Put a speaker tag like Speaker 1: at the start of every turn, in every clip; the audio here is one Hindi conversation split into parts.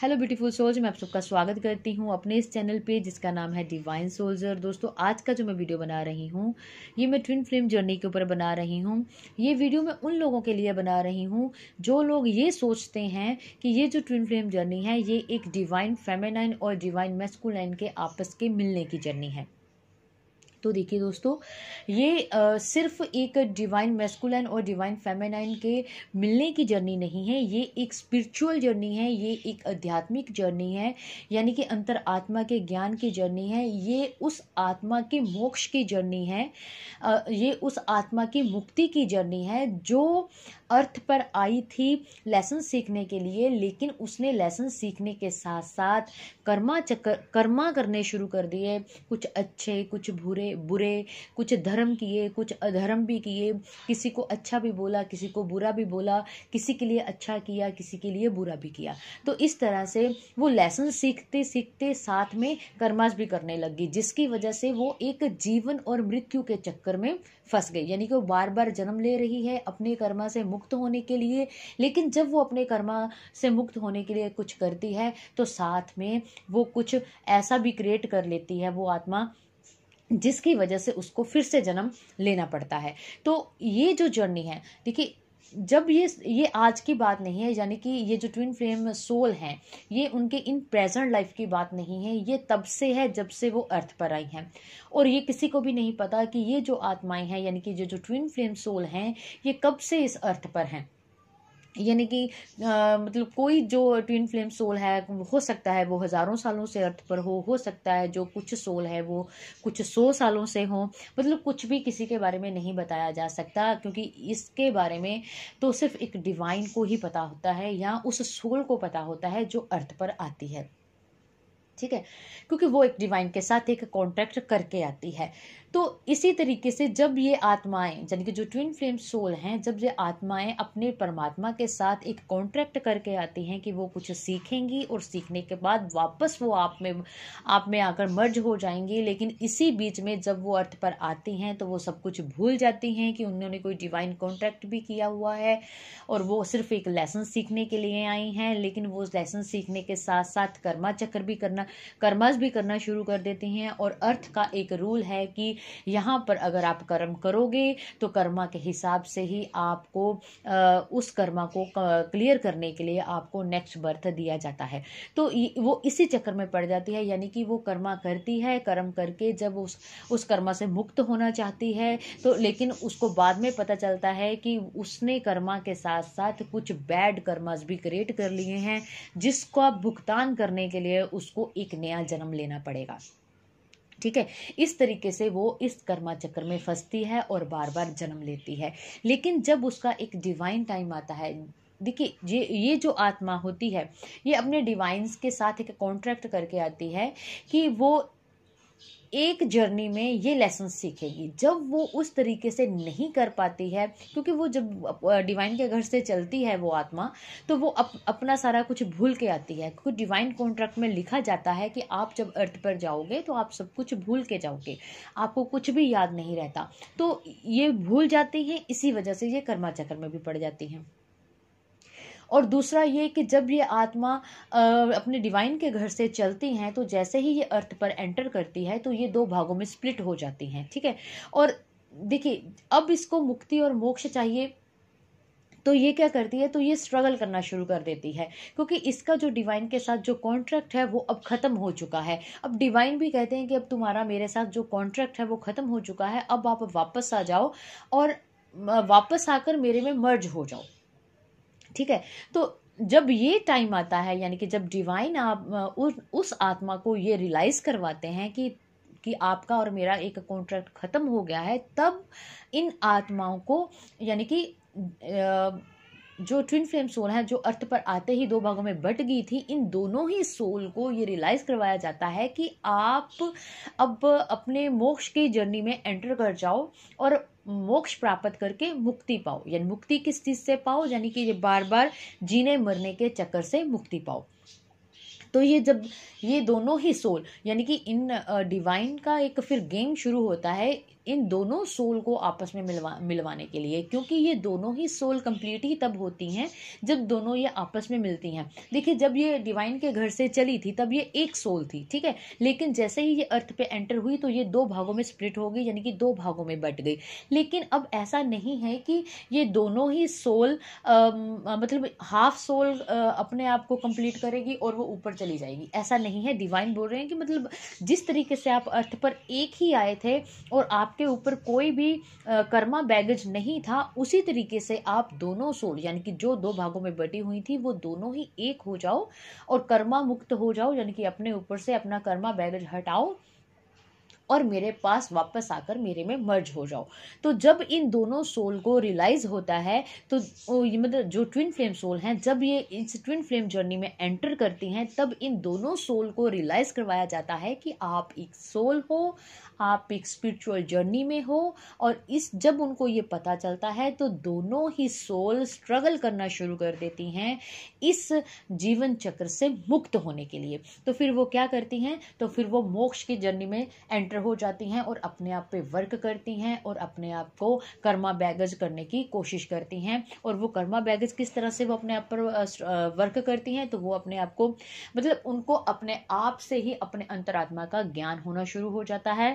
Speaker 1: हेलो ब्यूटीफुल सोल्स मैं आप सबका स्वागत करती हूँ अपने इस चैनल पे जिसका नाम है डिवाइन सोल्जर दोस्तों आज का जो मैं वीडियो बना रही हूँ ये मैं ट्विन फिल्म जर्नी के ऊपर बना रही हूँ ये वीडियो मैं उन लोगों के लिए बना रही हूँ जो लोग ये सोचते हैं कि ये जो ट्विन फिल्म जर्नी है ये एक डिवाइन फेमेनाइन और डिवाइन मेस्कुलाइन के आपस के मिलने की जर्नी है तो देखिए दोस्तों ये आ, सिर्फ एक डिवाइन मेस्कुलन और डिवाइन फेमेनाइन के मिलने की जर्नी नहीं है ये एक स्पिरिचुअल जर्नी है ये एक आध्यात्मिक जर्नी है यानी कि अंतर आत्मा के ज्ञान की जर्नी है ये उस आत्मा के मोक्ष की जर्नी है आ, ये उस आत्मा की मुक्ति की जर्नी है जो अर्थ पर आई थी लेसन सीखने के लिए लेकिन उसने लेसन सीखने के साथ साथ कर्मा चक्र कर्मा करने शुरू कर दिए कुछ अच्छे कुछ बुरे बुरे कुछ धर्म किए कुछ अधर्म भी किए किसी को अच्छा भी बोला किसी को बुरा भी बोला किसी के लिए अच्छा किया किसी के लिए बुरा भी किया तो इस तरह से वो लेसन सीखते सीखते साथ में कर्मास भी करने लग गई जिसकी वजह से वो एक जीवन और मृत्यु के चक्कर में फंस गई यानी कि वो बार बार जन्म ले रही है अपने कर्मा से मुक्त होने के लिए लेकिन जब वो अपने कर्मा से मुक्त होने के लिए कुछ करती है तो साथ में वो कुछ ऐसा भी क्रिएट कर लेती है वो आत्मा जिसकी वजह से उसको फिर से जन्म लेना पड़ता है तो ये जो जर्नी है देखिए जब ये ये आज की बात नहीं है यानी कि ये जो ट्विन फ्लेम सोल हैं ये उनके इन प्रेजेंट लाइफ की बात नहीं है ये तब से है जब से वो अर्थ पर आई हैं और ये किसी को भी नहीं पता कि ये जो आत्माएं हैं यानी कि ये जो ट्विन फ्लेम सोल हैं ये कब से इस अर्थ पर हैं यानी कि मतलब कोई जो ट्विन फ्लेम सोल है हो सकता है वो हज़ारों सालों से अर्थ पर हो हो सकता है जो कुछ सोल है वो कुछ सौ सालों से हो मतलब कुछ भी किसी के बारे में नहीं बताया जा सकता क्योंकि इसके बारे में तो सिर्फ एक डिवाइन को ही पता होता है या उस सोल को पता होता है जो अर्थ पर आती है ठीक है क्योंकि वो एक डिवाइन के साथ एक कॉन्ट्रैक्ट करके आती है तो इसी तरीके से जब ये आत्माएं यानी कि जो ट्विन फ्लेम सोल हैं जब ये आत्माएं अपने परमात्मा के साथ एक कॉन्ट्रैक्ट करके आती हैं कि वो कुछ सीखेंगी और सीखने के बाद वापस वो आप में आप में आकर मर्ज हो जाएंगी लेकिन इसी बीच में जब वो अर्थ पर आती हैं तो वो सब कुछ भूल जाती हैं कि उन्होंने कोई डिवाइन कॉन्ट्रैक्ट भी किया हुआ है और वो सिर्फ एक लेसन सीखने के लिए आई हैं लेकिन वो लेसन सीखने के साथ साथ कर्मा चक्र भी करना कर्मज भी करना शुरू कर देती हैं और अर्थ का एक रूल है कि यहाँ पर अगर आप कर्म करोगे तो कर्मा के हिसाब से ही आपको उस कर्मा को क्लियर करने के लिए आपको नेक्स्ट बर्थ दिया जाता है तो वो इसी चक्कर में पड़ जाती है यानी कि वो कर्मा करती है कर्म करके जब उस उस कर्मा से मुक्त होना चाहती है तो लेकिन उसको बाद में पता चलता है कि उसने कर्मा के साथ साथ कुछ बैड कर्मास भी क्रिएट कर लिए हैं जिसको आप भुगतान करने के लिए उसको एक नया जन्म लेना पड़ेगा ठीक है इस तरीके से वो इस कर्मा चक्र में फंसती है और बार बार जन्म लेती है लेकिन जब उसका एक डिवाइन टाइम आता है देखिए ये ये जो आत्मा होती है ये अपने डिवाइंस के साथ एक कॉन्ट्रैक्ट करके आती है कि वो एक जर्नी में ये लेसन सीखेगी जब वो उस तरीके से नहीं कर पाती है क्योंकि वो जब डिवाइन के घर से चलती है वो आत्मा तो वो अप, अपना सारा कुछ भूल के आती है क्योंकि डिवाइन कॉन्ट्रैक्ट में लिखा जाता है कि आप जब अर्थ पर जाओगे तो आप सब कुछ भूल के जाओगे आपको कुछ भी याद नहीं रहता तो ये भूल जाती है इसी वजह से ये कर्मा चक्र में भी पड़ जाती हैं और दूसरा ये कि जब ये आत्मा अपने डिवाइन के घर से चलती हैं तो जैसे ही ये अर्थ पर एंटर करती है तो ये दो भागों में स्प्लिट हो जाती हैं ठीक है और देखिए अब इसको मुक्ति और मोक्ष चाहिए तो ये क्या करती है तो ये स्ट्रगल करना शुरू कर देती है क्योंकि इसका जो डिवाइन के साथ जो कॉन्ट्रैक्ट है वो अब ख़त्म हो चुका है अब डिवाइन भी कहते हैं कि अब तुम्हारा मेरे साथ जो कॉन्ट्रैक्ट है वो ख़त्म हो चुका है अब आप वापस आ जाओ और वापस आकर मेरे में मर्ज हो जाओ ठीक है तो जब ये टाइम आता है यानी कि जब डिवाइन आप उस आत्मा को ये रियलाइज़ करवाते हैं कि कि आपका और मेरा एक कॉन्ट्रैक्ट ख़त्म हो गया है तब इन आत्माओं को यानी कि जो ट्विन फ्लेम सोल है जो अर्थ पर आते ही दो भागों में बट गई थी इन दोनों ही सोल को ये रियलाइज करवाया जाता है कि आप अब अपने मोक्ष की जर्नी में एंटर कर जाओ और मोक्ष प्राप्त करके मुक्ति पाओ यानी मुक्ति किस चीज से पाओ यानी कि ये बार बार जीने मरने के चक्कर से मुक्ति पाओ तो ये जब ये दोनों ही सोल यानी कि इन डिवाइन का एक फिर गेम शुरू होता है इन दोनों सोल को आपस में मिलवा मिलवाने के लिए क्योंकि ये दोनों ही सोल कंप्लीट ही तब होती हैं जब दोनों ये आपस में मिलती हैं देखिए जब ये डिवाइन के घर से चली थी तब ये एक सोल थी ठीक है लेकिन जैसे ही ये अर्थ पे एंटर हुई तो ये दो भागों में स्प्लिट हो गई यानी कि दो भागों में बट गई लेकिन अब ऐसा नहीं है कि ये दोनों ही सोल आ, मतलब हाफ सोल आ, अपने आप को कंप्लीट करेगी और वो ऊपर चली जाएगी ऐसा नहीं है डिवाइन बोल रहे हैं कि मतलब जिस तरीके से आप अर्थ पर एक ही आए थे और आप आपके ऊपर कोई भी कर्मा बैगेज नहीं था उसी तरीके से आप दोनों सोल यानी कि जो दो भागों में बटी हुई थी वो दोनों ही एक हो जाओ और कर्मा मुक्त हो जाओ यानी कि अपने ऊपर से अपना कर्मा बैगेज हटाओ और मेरे पास वापस आकर मेरे में मर्ज हो जाओ तो जब इन दोनों सोल को रियलाइज होता है तो मतलब जो ट्विन फ्लेम सोल हैं जब ये इस ट्विन फ्लेम जर्नी में एंटर करती हैं तब इन दोनों सोल को रियलाइज करवाया जाता है कि आप एक सोल हो आप एक स्पिरिचुअल जर्नी में हो और इस जब उनको ये पता चलता है तो दोनों ही सोल स्ट्रगल करना शुरू कर देती हैं इस जीवन चक्र से मुक्त होने के लिए तो फिर वो क्या करती हैं तो फिर वो मोक्ष की जर्नी में एंटर बेटर हो जाती हैं और अपने आप पे वर्क करती हैं और अपने आप को कर्मा बैगज करने की कोशिश करती हैं और वो कर्मा बैगज किस तरह से वो अपने आप पर वर्क करती हैं तो वो अपने आप को मतलब उनको अपने आप से ही अपने अंतरात्मा का ज्ञान होना शुरू हो जाता है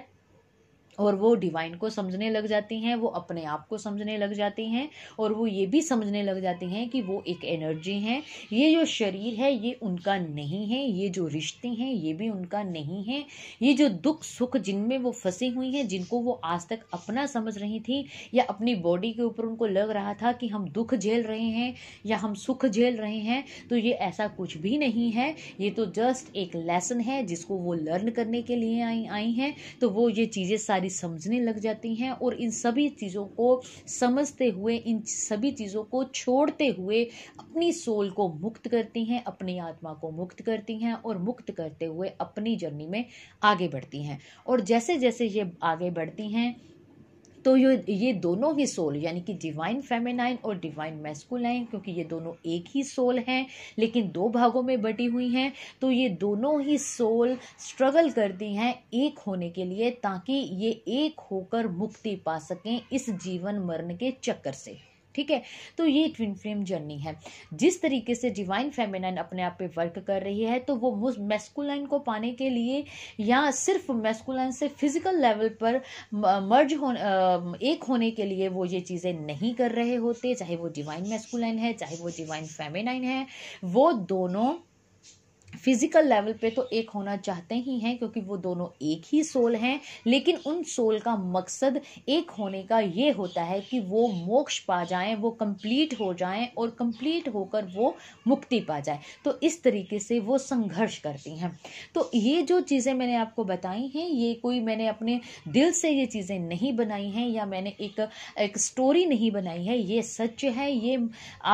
Speaker 1: और वो डिवाइन को समझने लग जाती हैं वो अपने आप को समझने लग जाती हैं और वो ये भी समझने लग जाती हैं कि वो एक एनर्जी हैं ये जो शरीर है ये उनका नहीं है ये जो रिश्ते हैं ये भी उनका नहीं है ये जो दुख सुख जिनमें वो फंसी हुई हैं जिनको वो आज तक अपना समझ रही थी या अपनी बॉडी के ऊपर उनको लग रहा था कि हम दुख झेल रहे हैं या हम सुख झेल रहे हैं तो ये ऐसा कुछ भी नहीं है ये तो जस्ट एक लेसन है जिसको वो लर्न करने के लिए आई आई हैं तो वो ये चीज़ें सारी सारी समझने लग जाती हैं और इन सभी चीज़ों को समझते हुए इन सभी चीज़ों को छोड़ते हुए अपनी सोल को मुक्त करती हैं अपनी आत्मा को मुक्त करती हैं और मुक्त करते हुए अपनी जर्नी में आगे बढ़ती हैं और जैसे जैसे ये आगे बढ़ती हैं तो ये ये दोनों ही सोल यानी कि डिवाइन फेमेनाइन और डिवाइन मेस्कुलाइन क्योंकि ये दोनों एक ही सोल हैं लेकिन दो भागों में बटी हुई हैं तो ये दोनों ही सोल स्ट्रगल करती हैं एक होने के लिए ताकि ये एक होकर मुक्ति पा सकें इस जीवन मरण के चक्कर से ठीक है तो ये ट्विन फ्लेम जर्नी है जिस तरीके से डिवाइन फेमिनाइन अपने आप पे वर्क कर रही है तो वो मेस्कुलाइन को पाने के लिए या सिर्फ मेस्कुलाइन से फिजिकल लेवल पर मर्ज हो एक होने के लिए वो ये चीज़ें नहीं कर रहे होते चाहे वो डिवाइन मेस्कुलाइन है चाहे वो डिवाइन फेमिनाइन है वो दोनों फिज़िकल लेवल पे तो एक होना चाहते ही हैं क्योंकि वो दोनों एक ही सोल हैं लेकिन उन सोल का मकसद एक होने का ये होता है कि वो मोक्ष पा जाएं वो कंप्लीट हो जाएं और कंप्लीट होकर वो मुक्ति पा जाए तो इस तरीके से वो संघर्ष करती हैं तो ये जो चीज़ें मैंने आपको बताई हैं ये कोई मैंने अपने दिल से ये चीज़ें नहीं बनाई हैं या मैंने एक एक स्टोरी नहीं बनाई है ये सच है ये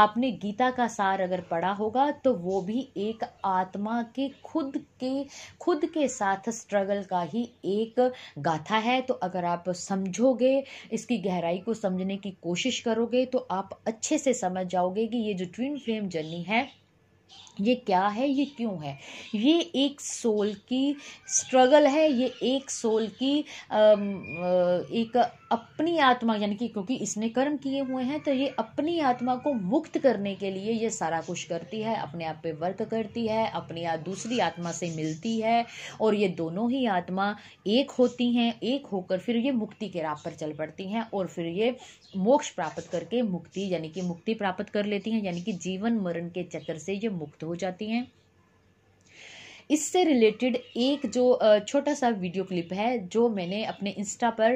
Speaker 1: आपने गीता का सार अगर पढ़ा होगा तो वो भी एक आत्मा दुनिया के खुद के खुद के साथ स्ट्रगल का ही एक गाथा है तो अगर आप समझोगे इसकी गहराई को समझने की कोशिश करोगे तो आप अच्छे से समझ जाओगे कि ये जो ट्विन फ्लेम जर्नी है ये क्या है ये क्यों है ये एक सोल की स्ट्रगल है ये एक सोल की एक अपनी आत्मा यानी कि क्योंकि इसने कर्म किए हुए हैं तो ये अपनी आत्मा को मुक्त करने के लिए ये सारा कुछ करती है अपने आप पे वर्क करती है अपनी आप दूसरी आत्मा से मिलती है और ये दोनों ही आत्मा एक होती हैं एक होकर फिर ये मुक्ति के राह पर चल पड़ती हैं और फिर ये मोक्ष प्राप्त करके मुक्ति यानी कि मुक्ति प्राप्त कर लेती हैं यानी कि जीवन मरण के चक्कर से ये मुक्त हो जाती हैं इससे रिलेटेड एक जो छोटा सा वीडियो क्लिप है जो मैंने अपने इंस्टा पर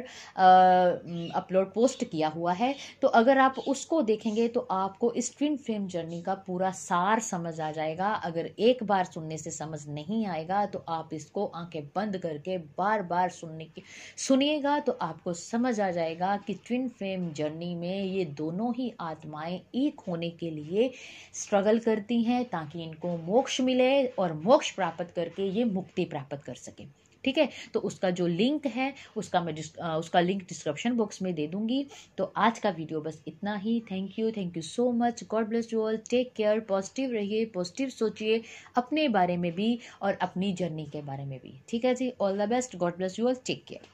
Speaker 1: अपलोड पोस्ट किया हुआ है तो अगर आप उसको देखेंगे तो आपको इस ट्विन फ्लेम जर्नी का पूरा सार समझ आ जाएगा अगर एक बार सुनने से समझ नहीं आएगा तो आप इसको आंखें बंद करके बार बार सुनने की सुनिएगा तो आपको समझ आ जाएगा कि ट्विन फ्लेम जर्नी में ये दोनों ही आत्माएं एक होने के लिए स्ट्रगल करती हैं ताकि इनको मोक्ष मिले और मोक्ष प्राप्त प्राप्त करके ये मुक्ति प्राप्त कर सके ठीक है तो उसका जो लिंक है उसका मैं उसका लिंक डिस्क्रिप्शन बॉक्स में दे दूंगी तो आज का वीडियो बस इतना ही thank you thank you so much God bless you all take care positive रहिए पॉजिटिव सोचिए अपने बारे में भी और अपनी जर्नी के बारे में भी ठीक है जी all the best God bless you all take care